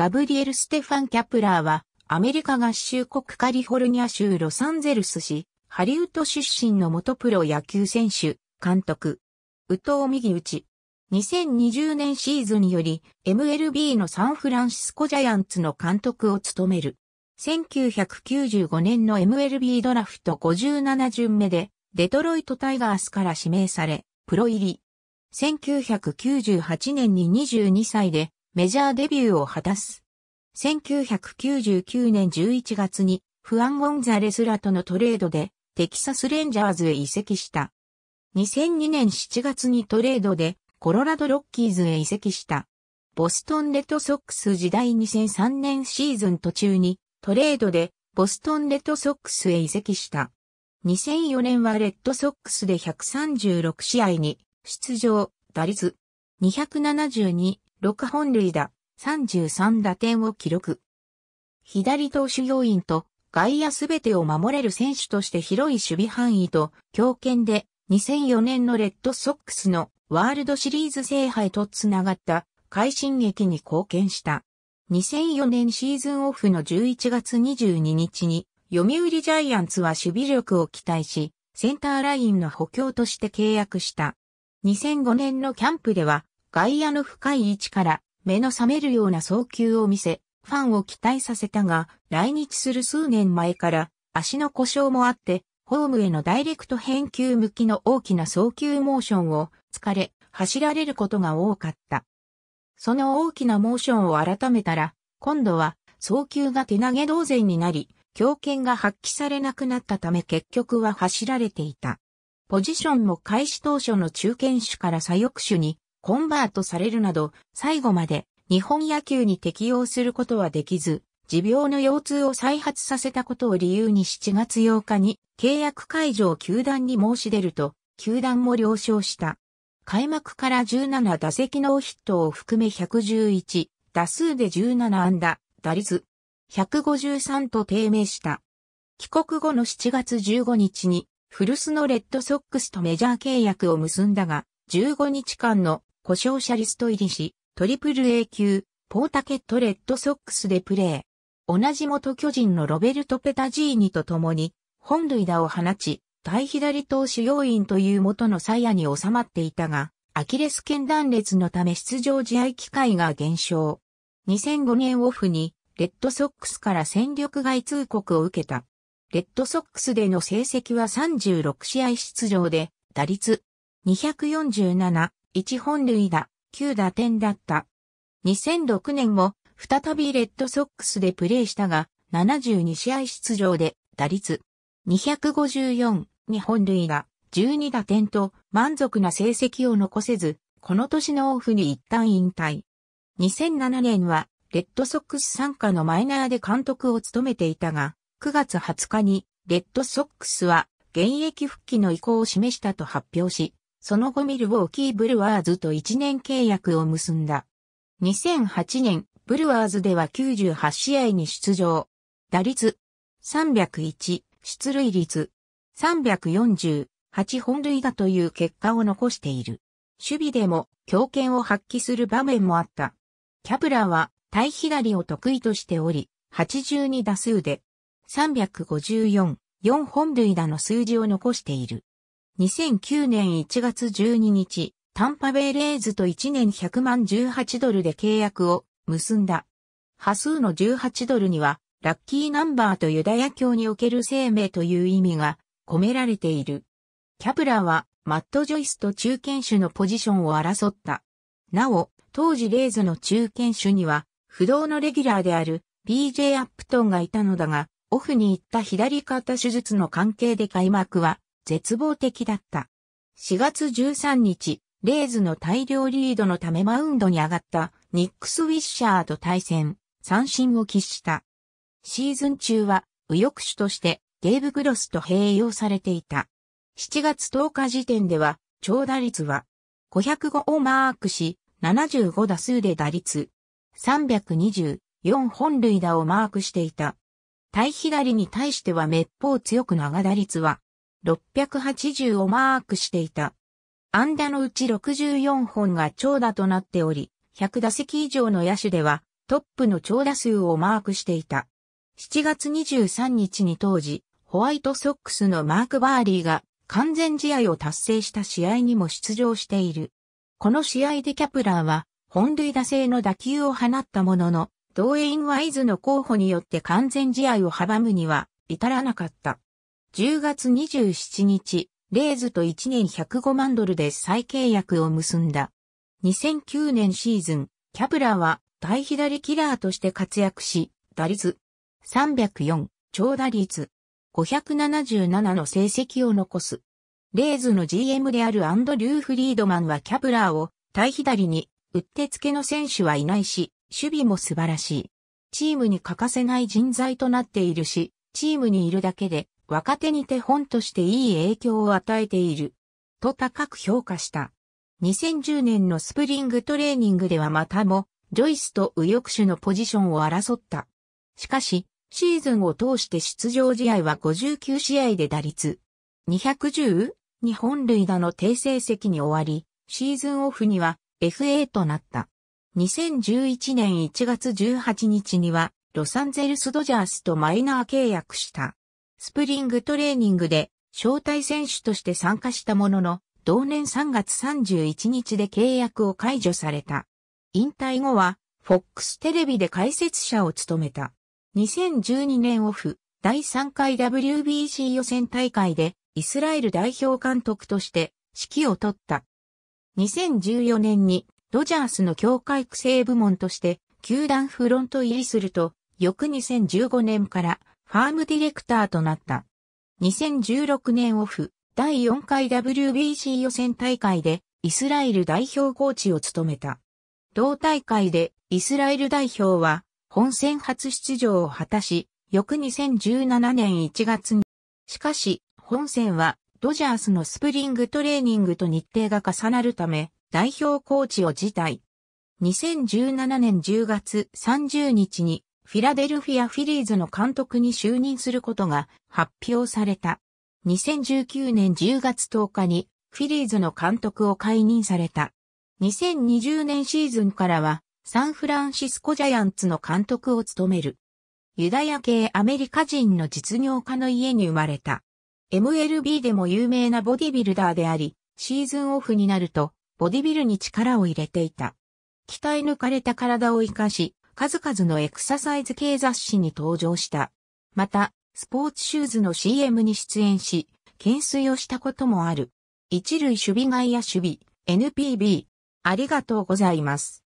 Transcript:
ガブリエル・ステファン・キャプラーは、アメリカ合衆国カリフォルニア州ロサンゼルス市、ハリウッド出身の元プロ野球選手、監督。宇藤右打2020年シーズンより MLB のサンフランシスコジャイアンツの監督を務める。1995年の MLB ドラフト57巡目でデトロイトタイガースから指名され、プロ入り。1998年に22歳でメジャーデビューを果たす。1999年11月にフアン・ゴンザレスらとのトレードでテキサスレンジャーズへ移籍した。2002年7月にトレードでコロラドロッキーズへ移籍した。ボストンレッドソックス時代2003年シーズン途中にトレードでボストンレッドソックスへ移籍した。2004年はレッドソックスで136試合に出場、打率272、6本塁打、33打点を記録。左投手要員と外野すべてを守れる選手として広い守備範囲と強肩で2004年のレッドソックスのワールドシリーズ制覇とつながった快進撃に貢献した。2004年シーズンオフの11月22日に読売ジャイアンツは守備力を期待し、センターラインの補強として契約した。2005年のキャンプでは外野の深い位置から目の覚めるような送球を見せ、ファンを期待させたが、来日する数年前から足の故障もあって、ホームへのダイレクト返球向きの大きな送球モーションを疲れ、走られることが多かった。その大きなモーションを改めたら、今度は送球が手投げ同然になり、強肩が発揮されなくなったため結局は走られていた。ポジションも開始当初の中堅手から左翼手にコンバートされるなど、最後まで日本野球に適応することはできず、持病の腰痛を再発させたことを理由に7月8日に契約解除を球団に申し出ると、球団も了承した。開幕から17打席ノーヒットを含め111、打数で17安打、打率153と低迷した。帰国後の7月15日に、古巣のレッドソックスとメジャー契約を結んだが、15日間の故障者リスト入りし、トリプル A 級、ポータケットレッドソックスでプレー。同じ元巨人のロベルト・ペタジーニと共に、本塁打を放ち、対左投手要員という元の鞘に収まっていたが、アキレス腱断裂のため出場試合機会が減少。2005年オフに、レッドソックスから戦力外通告を受けた。レッドソックスでの成績は36試合出場で、打率247、1本塁打、9打点だった。2006年も再びレッドソックスでプレーしたが、72試合出場で打率254、2本塁打、12打点と満足な成績を残せず、この年のオフに一旦引退。2007年はレッドソックス参加のマイナーで監督を務めていたが、9月20日にレッドソックスは現役復帰の意向を示したと発表し、その後ミルウォーキーブルワーズと1年契約を結んだ。2008年、ブルワーズでは98試合に出場。打率301、出塁率3 4 8本塁打という結果を残している。守備でも強権を発揮する場面もあった。キャプラは対左を得意としており、82打数で354、4本塁打の数字を残している。2009年1月12日、タンパベイレイズと1年100万18ドルで契約を結んだ。波数の18ドルには、ラッキーナンバーとユダヤ教における生命という意味が込められている。キャプラーは、マット・ジョイスと中堅手のポジションを争った。なお、当時レイズの中堅手には、不動のレギュラーである BJ アップトンがいたのだが、オフに行った左肩手術の関係で開幕は絶望的だった。4月13日、レイズの大量リードのためマウンドに上がったニックス・ウィッシャーと対戦、三振を喫した。シーズン中は右翼手としてデーブ・グロスと併用されていた。7月10日時点では、長打率は505をマークし、75打数で打率324本塁打をマークしていた。対左に対しては滅法強く長打率は680をマークしていた。安打のうち64本が長打となっており、100打席以上の野手ではトップの長打数をマークしていた。7月23日に当時、ホワイトソックスのマーク・バーリーが完全試合を達成した試合にも出場している。この試合でキャプラーは本塁打制の打球を放ったものの、同エイン・ワイズの候補によって完全試合を阻むには至らなかった。10月27日、レイズと1年105万ドルで再契約を結んだ。2009年シーズン、キャブラーは対左キラーとして活躍し、打率304、長打率577の成績を残す。レイズの GM であるアンドリュー・フリードマンはキャブラーを対左に、うってつけの選手はいないし、守備も素晴らしい。チームに欠かせない人材となっているし、チームにいるだけで若手に手本としていい影響を与えている、と高く評価した。2010年のスプリングトレーニングではまたも、ジョイスと右翼手のポジションを争った。しかし、シーズンを通して出場試合は59試合で打率210、日本塁打の低成績に終わり、シーズンオフには FA となった。2011年1月18日には、ロサンゼルスドジャースとマイナー契約した。スプリングトレーニングで招待選手として参加したものの、同年3月31日で契約を解除された。引退後は、FOX テレビで解説者を務めた。2012年オフ、第3回 WBC 予選大会で、イスラエル代表監督として指揮を取った。2014年に、ドジャースの協会育成部門として、球団フロント入りすると、翌2015年から、ファームディレクターとなった。2016年オフ、第4回 WBC 予選大会でイスラエル代表コーチを務めた。同大会でイスラエル代表は本戦初出場を果たし、翌2017年1月に、しかし本戦はドジャースのスプリングトレーニングと日程が重なるため代表コーチを辞退。2017年10月30日にフィラデルフィア・フィリーズの監督に就任することが発表された。2019年10月10日にフィリーズの監督を解任された。2020年シーズンからはサンフランシスコジャイアンツの監督を務める。ユダヤ系アメリカ人の実業家の家に生まれた。MLB でも有名なボディビルダーであり、シーズンオフになるとボディビルに力を入れていた。鍛え抜かれた体を活かし、数々のエクササイズ系雑誌に登場した。また、スポーツシューズの CM に出演し、懸垂をしたこともある。一塁守備外野守備、NPB。ありがとうございます。